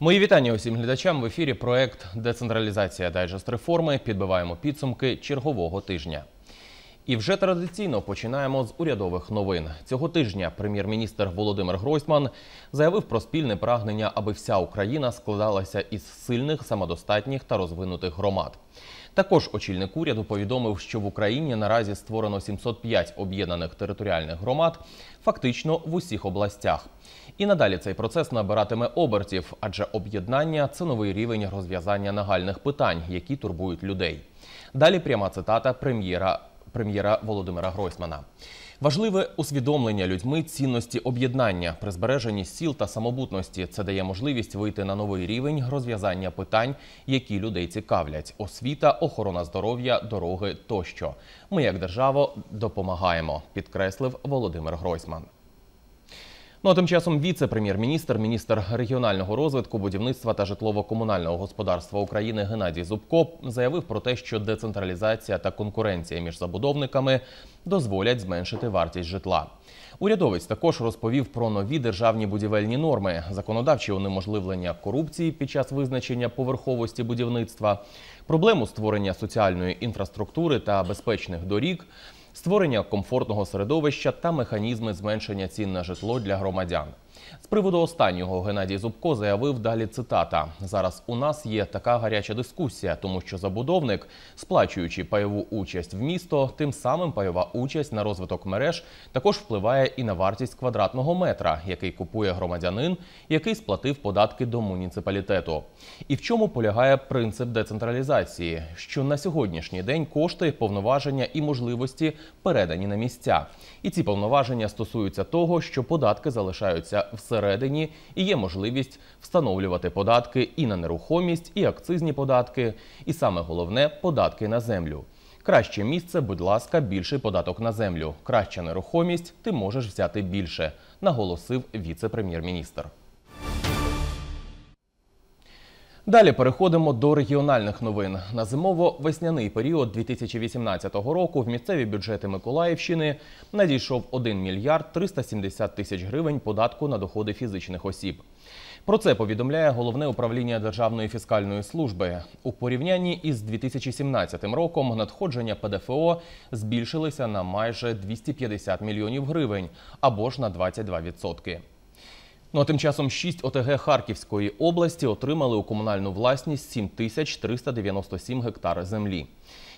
Мої вітання усім глядачам в ефірі. Проект Децентралізація дайджест реформи. Підбиваємо підсумки чергового тижня. І вже традиційно починаємо з урядових новин. Цього тижня прем'єр-міністр Володимир Гройсман заявив про спільне прагнення, аби вся Україна складалася із сильних, самодостатніх та розвинутих громад. Також очільник уряду повідомив, що в Україні наразі створено 705 об'єднаних територіальних громад, фактично в усіх областях. І надалі цей процес набиратиме обертів, адже об'єднання це новий рівень розв'язання нагальних питань, які турбують людей. Далі пряма цитата прем'єра прем'єра Володимира Гройсмана. Важливе усвідомлення людьми цінності об'єднання при сіл та самобутності. Це дає можливість вийти на новий рівень розв'язання питань, які людей цікавлять: освіта, охорона здоров'я, дороги тощо. Ми, як держава, допомагаємо, підкреслив Володимир Гройсман. Ну а тим часом віце-прем'єр-міністр, міністр регіонального розвитку, будівництва та житлово-комунального господарства України Геннадій Зубко заявив про те, що децентралізація та конкуренція між забудовниками дозволять зменшити вартість житла. Урядовець також розповів про нові державні будівельні норми, законодавчі унеможливлення корупції під час визначення поверховості будівництва, проблему створення соціальної інфраструктури та безпечних доріг створення комфортного середовища та механізми зменшення цін на житло для громадян. З приводу останнього Геннадій Зубко заявив далі цитата: зараз у нас є така гаряча дискусія, тому що забудовник, сплачуючи пайову участь в місто, тим самим пайова участь на розвиток мереж також впливає і на вартість квадратного метра, який купує громадянин, який сплатив податки до муніципалітету. І в чому полягає принцип децентралізації? Що на сьогоднішній день кошти, повноваження і можливості передані на місця. І ці повноваження стосуються того, що податки залишаються всередині і є можливість встановлювати податки і на нерухомість, і акцизні податки, і саме головне податки на землю. Краще місце, будь ласка, більший податок на землю. Краща нерухомість ти можеш взяти більше, наголосив віце-прем'єр-міністр. Далі переходимо до регіональних новин. На зимово-весняний період 2018 року в місцеві бюджети Миколаївщини надійшов 1 мільярд 370 тисяч гривень податку на доходи фізичних осіб. Про це повідомляє головне управління Державної фіскальної служби. У порівнянні із 2017 роком надходження ПДФО збільшилися на майже 250 мільйонів гривень або ж на 22%. Ну а тим часом шість ОТГ Харківської області отримали у комунальну власність 7397 гектар землі.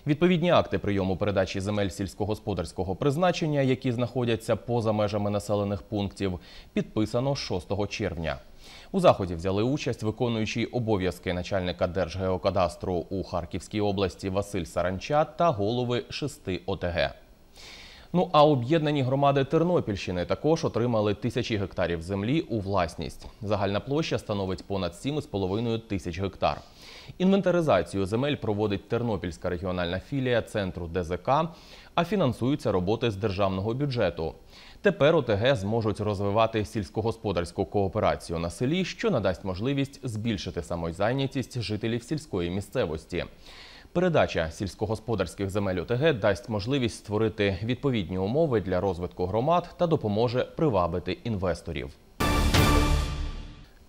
Відповідні акти прийому передачі земель сільськогосподарського призначення, які знаходяться поза межами населених пунктів, підписано 6 червня. У заході взяли участь виконуючий обов'язки начальника Держгеокадастру у Харківській області Василь Саранча та голови шести ОТГ. Ну а об'єднані громади Тернопільщини також отримали тисячі гектарів землі у власність. Загальна площа становить понад 7,5 тисяч гектар. Інвентаризацію земель проводить Тернопільська регіональна філія центру ДЗК, а фінансуються роботи з державного бюджету. Тепер ОТГ зможуть розвивати сільськогосподарську кооперацію на селі, що надасть можливість збільшити самозайнятість жителів сільської місцевості. Передача сільськогосподарських земель ОТГ дасть можливість створити відповідні умови для розвитку громад та допоможе привабити інвесторів.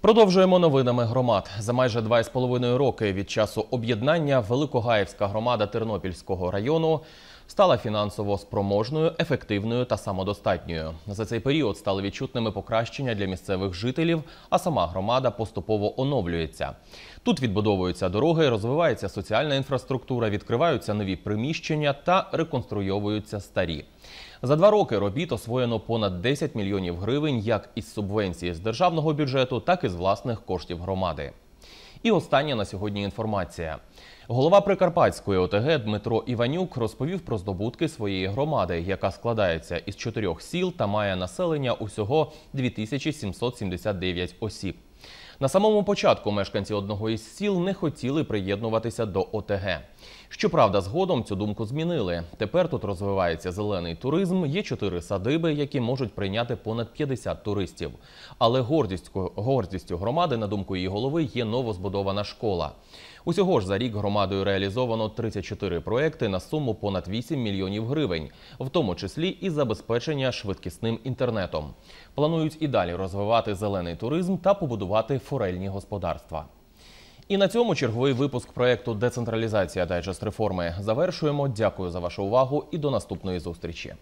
Продовжуємо новинами громад за майже 2,5 роки від часу об'єднання Великогаївська громада Тернопільського району стала фінансово спроможною, ефективною та самодостатньою. За цей період стали відчутними покращення для місцевих жителів, а сама громада поступово оновлюється. Тут відбудовуються дороги, розвивається соціальна інфраструктура, відкриваються нові приміщення та реконструйовуються старі. За два роки робіт освоєно понад 10 мільйонів гривень як із субвенції з державного бюджету, так і з власних коштів громади. І остання на сьогодні інформація. Голова Прикарпатської ОТГ Дмитро Іванюк розповів про здобутки своєї громади, яка складається із чотирьох сіл та має населення усього 2779 осіб. На самому початку мешканці одного із сіл не хотіли приєднуватися до ОТГ. Щоправда, згодом цю думку змінили. Тепер тут розвивається зелений туризм, є чотири садиби, які можуть прийняти понад 50 туристів. Але гордістю громади, на думку її голови, є новозбудована школа. Усього ж за рік громадою реалізовано 34 проекти на суму понад 8 мільйонів гривень, в тому числі і забезпечення швидкісним інтернетом. Планують і далі розвивати зелений туризм та побудувати форельні господарства. І на цьому черговий випуск проекту Децентралізація дайджест реформи завершуємо. Дякую за вашу увагу і до наступної зустрічі.